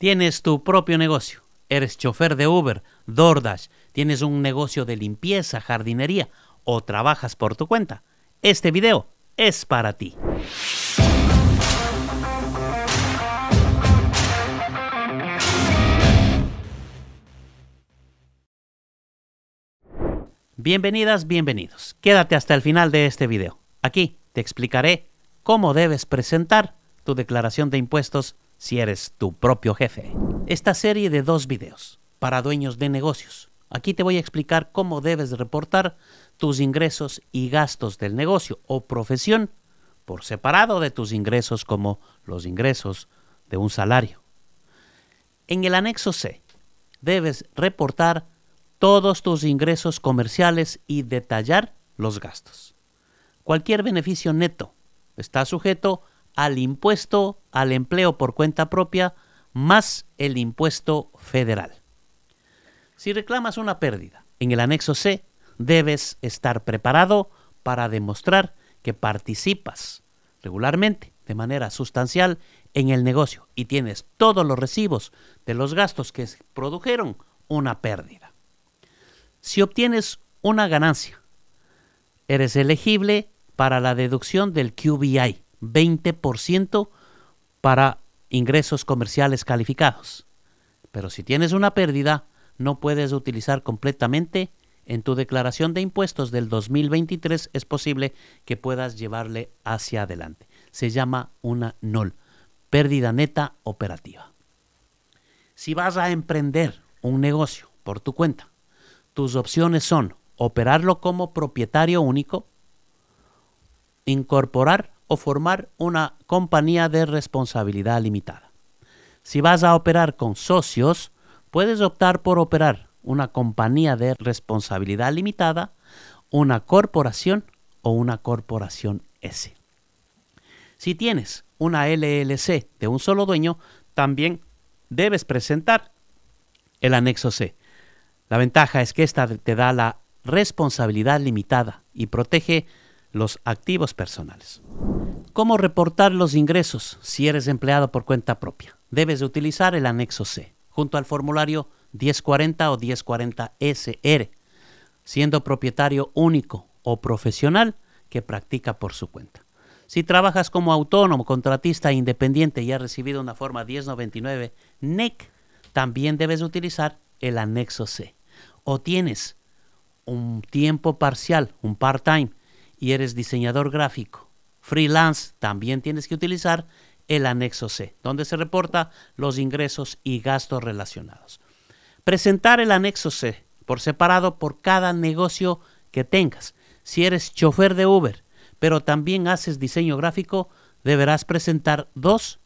Tienes tu propio negocio. Eres chofer de Uber, DoorDash, tienes un negocio de limpieza, jardinería o trabajas por tu cuenta. Este video es para ti. Bienvenidas, bienvenidos. Quédate hasta el final de este video. Aquí te explicaré cómo debes presentar tu declaración de impuestos si eres tu propio jefe. Esta serie de dos videos para dueños de negocios. Aquí te voy a explicar cómo debes reportar tus ingresos y gastos del negocio o profesión por separado de tus ingresos como los ingresos de un salario. En el anexo C debes reportar todos tus ingresos comerciales y detallar los gastos. Cualquier beneficio neto está sujeto al impuesto al empleo por cuenta propia más el impuesto federal. Si reclamas una pérdida en el anexo C, debes estar preparado para demostrar que participas regularmente, de manera sustancial, en el negocio y tienes todos los recibos de los gastos que produjeron una pérdida. Si obtienes una ganancia, eres elegible para la deducción del QBI, 20% para ingresos comerciales calificados. Pero si tienes una pérdida, no puedes utilizar completamente en tu declaración de impuestos del 2023 es posible que puedas llevarle hacia adelante. Se llama una NOL, pérdida neta operativa. Si vas a emprender un negocio por tu cuenta, tus opciones son operarlo como propietario único, incorporar o formar una compañía de responsabilidad limitada. Si vas a operar con socios, puedes optar por operar una compañía de responsabilidad limitada, una corporación o una corporación S. Si tienes una LLC de un solo dueño, también debes presentar el anexo C. La ventaja es que esta te da la responsabilidad limitada y protege los activos personales. ¿Cómo reportar los ingresos si eres empleado por cuenta propia? Debes utilizar el anexo C, junto al formulario 1040 o 1040SR, siendo propietario único o profesional que practica por su cuenta. Si trabajas como autónomo, contratista independiente y has recibido una forma 1099 NEC, e también debes utilizar el anexo C. O tienes un tiempo parcial, un part-time, y eres diseñador gráfico freelance, también tienes que utilizar el anexo C, donde se reporta los ingresos y gastos relacionados. Presentar el anexo C por separado por cada negocio que tengas. Si eres chofer de Uber, pero también haces diseño gráfico, deberás presentar dos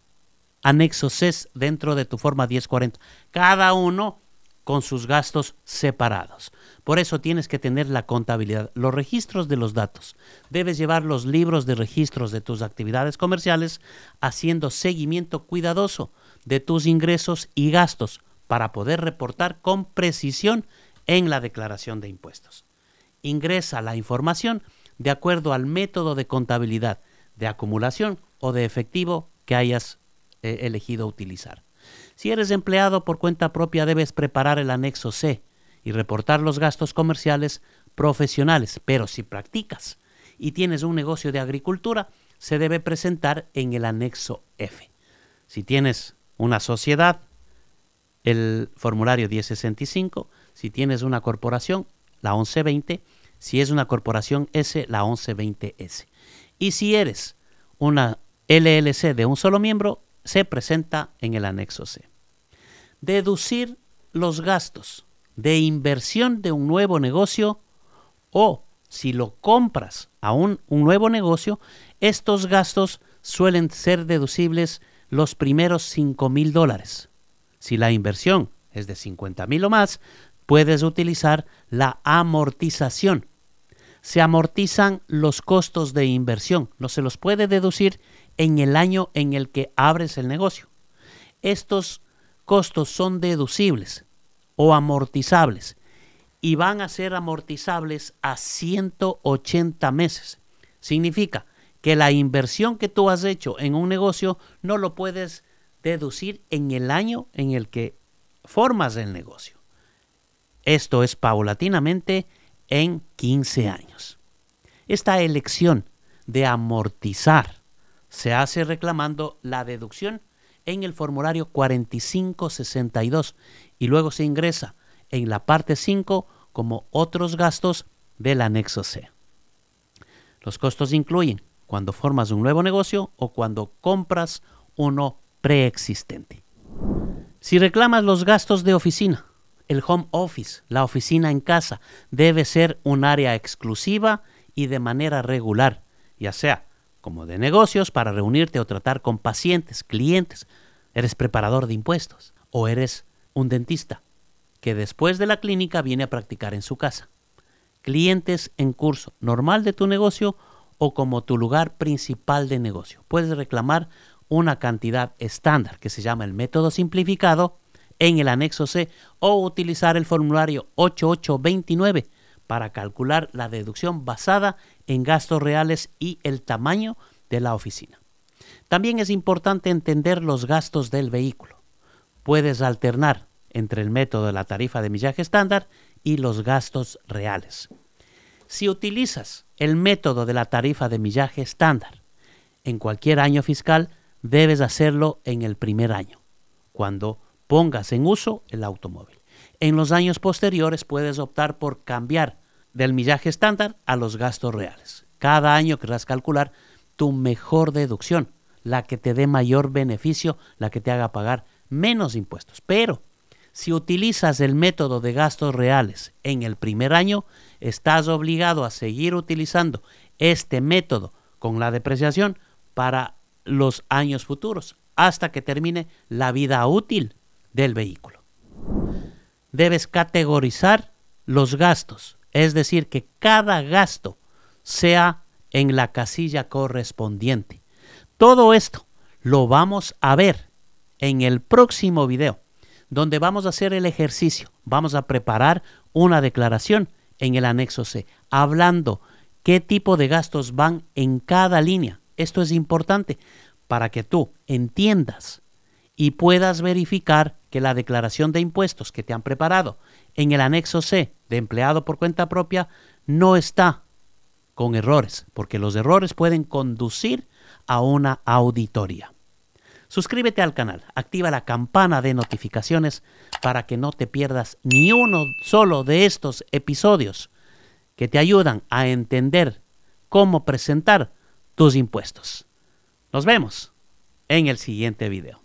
anexos C dentro de tu forma 1040. Cada uno con sus gastos separados. Por eso tienes que tener la contabilidad, los registros de los datos. Debes llevar los libros de registros de tus actividades comerciales haciendo seguimiento cuidadoso de tus ingresos y gastos para poder reportar con precisión en la declaración de impuestos. Ingresa la información de acuerdo al método de contabilidad de acumulación o de efectivo que hayas eh, elegido utilizar. Si eres empleado por cuenta propia debes preparar el anexo C y reportar los gastos comerciales profesionales, pero si practicas y tienes un negocio de agricultura, se debe presentar en el anexo F. Si tienes una sociedad, el formulario 1065, si tienes una corporación, la 1120, si es una corporación S, la 1120S. Y si eres una LLC de un solo miembro, se presenta en el anexo C. Deducir los gastos de inversión de un nuevo negocio o si lo compras a un, nuevo negocio, estos gastos suelen ser deducibles los primeros 5 mil dólares. Si la inversión es de 50 mil o más, puedes utilizar la amortización. Se amortizan los costos de inversión, no se los puede deducir en el año en el que abres el negocio. Estos costos son deducibles o amortizables y van a ser amortizables a 180 meses. Significa que la inversión que tú has hecho en un negocio no lo puedes deducir en el año en el que formas el negocio. Esto es paulatinamente en 15 años. Esta elección de amortizar se hace reclamando la deducción en el formulario 4562 y luego se ingresa en la parte 5 como otros gastos del anexo C. Los costos incluyen cuando formas un nuevo negocio o cuando compras uno preexistente. Si reclamas los gastos de oficina, el home office, la oficina en casa, debe ser un área exclusiva y de manera regular, ya sea como de negocios para reunirte o tratar con pacientes, clientes. Eres preparador de impuestos o eres un dentista que después de la clínica viene a practicar en su casa. Clientes en curso normal de tu negocio o como tu lugar principal de negocio. Puedes reclamar una cantidad estándar que se llama el método simplificado en el anexo C o utilizar el formulario 8829 para calcular la deducción basada en en gastos reales y el tamaño de la oficina. También es importante entender los gastos del vehículo. Puedes alternar entre el método de la tarifa de millaje estándar y los gastos reales. Si utilizas el método de la tarifa de millaje estándar en cualquier año fiscal, debes hacerlo en el primer año, cuando pongas en uso el automóvil. En los años posteriores puedes optar por cambiar del millaje estándar a los gastos reales. Cada año querrás calcular tu mejor deducción, la que te dé mayor beneficio, la que te haga pagar menos impuestos. Pero si utilizas el método de gastos reales en el primer año, estás obligado a seguir utilizando este método con la depreciación para los años futuros, hasta que termine la vida útil del vehículo. Debes categorizar los gastos es decir, que cada gasto sea en la casilla correspondiente. Todo esto lo vamos a ver en el próximo video, donde vamos a hacer el ejercicio. Vamos a preparar una declaración en el anexo C, hablando qué tipo de gastos van en cada línea. Esto es importante para que tú entiendas y puedas verificar que la declaración de impuestos que te han preparado en el anexo C empleado por cuenta propia no está con errores, porque los errores pueden conducir a una auditoría. Suscríbete al canal, activa la campana de notificaciones para que no te pierdas ni uno solo de estos episodios que te ayudan a entender cómo presentar tus impuestos. Nos vemos en el siguiente video.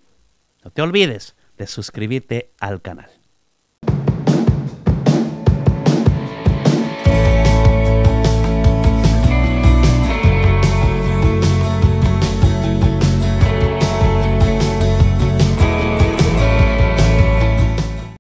No te olvides de suscribirte al canal.